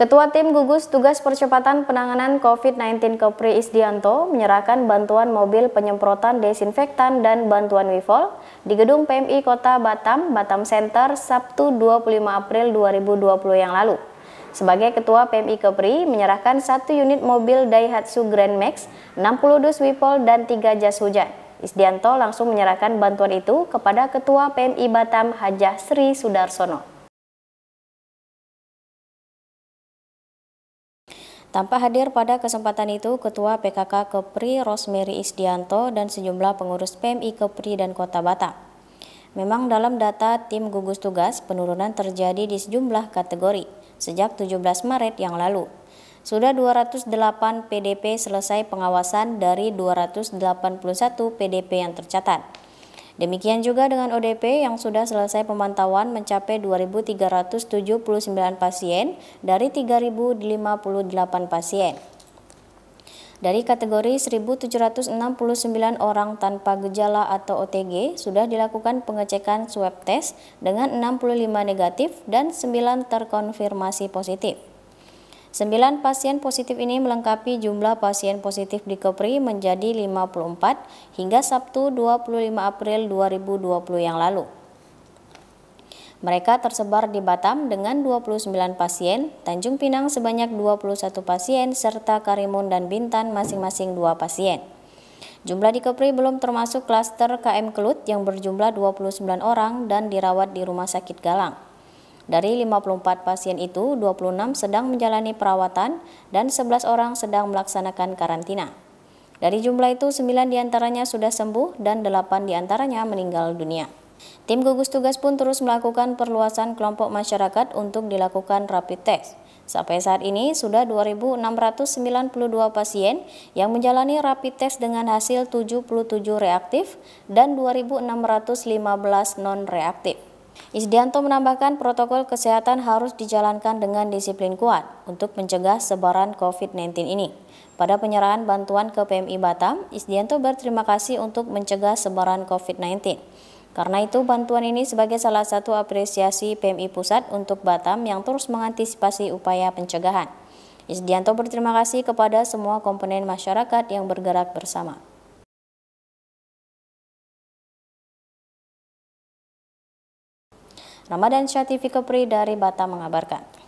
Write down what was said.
Ketua Tim Gugus Tugas Percepatan Penanganan COVID-19 Kepri Isdianto menyerahkan bantuan mobil penyemprotan desinfektan dan bantuan wifol di gedung PMI Kota Batam, Batam Center, Sabtu 25 April 2020 yang lalu. Sebagai Ketua PMI Kepri menyerahkan satu unit mobil Daihatsu Grand Max, 60 dus wifol dan 3 jas hujan. Isdianto langsung menyerahkan bantuan itu kepada Ketua PMI Batam Hajah Sri Sudarsono. Tanpa hadir pada kesempatan itu, Ketua PKK Kepri Rosemary Isdianto dan sejumlah pengurus PMI Kepri dan Kota Batak. Memang dalam data tim gugus tugas, penurunan terjadi di sejumlah kategori sejak 17 Maret yang lalu. Sudah 208 PDP selesai pengawasan dari 281 PDP yang tercatat. Demikian juga dengan ODP yang sudah selesai pemantauan mencapai 2.379 pasien dari 3.058 pasien. Dari kategori 1.769 orang tanpa gejala atau OTG sudah dilakukan pengecekan swab test dengan 65 negatif dan 9 terkonfirmasi positif. Sembilan pasien positif ini melengkapi jumlah pasien positif di Kepri menjadi 54 hingga Sabtu 25 April 2020 yang lalu. Mereka tersebar di Batam dengan 29 pasien, Tanjung Pinang sebanyak 21 pasien, serta Karimun dan Bintan masing-masing 2 pasien. Jumlah di Kepri belum termasuk klaster KM Kelut yang berjumlah 29 orang dan dirawat di Rumah Sakit Galang. Dari 54 pasien itu, 26 sedang menjalani perawatan dan 11 orang sedang melaksanakan karantina. Dari jumlah itu, 9 diantaranya sudah sembuh dan 8 diantaranya meninggal dunia. Tim gugus tugas pun terus melakukan perluasan kelompok masyarakat untuk dilakukan rapid test. Sampai saat ini sudah 2.692 pasien yang menjalani rapid test dengan hasil 77 reaktif dan 2.615 non-reaktif. Isdianto menambahkan protokol kesehatan harus dijalankan dengan disiplin kuat untuk mencegah sebaran COVID-19 ini. Pada penyerahan bantuan ke PMI Batam, Isdianto berterima kasih untuk mencegah sebaran COVID-19. Karena itu, bantuan ini sebagai salah satu apresiasi PMI Pusat untuk Batam yang terus mengantisipasi upaya pencegahan. Isdianto berterima kasih kepada semua komponen masyarakat yang bergerak bersama. Ramadan Syatifi Kepri dari Batam mengabarkan.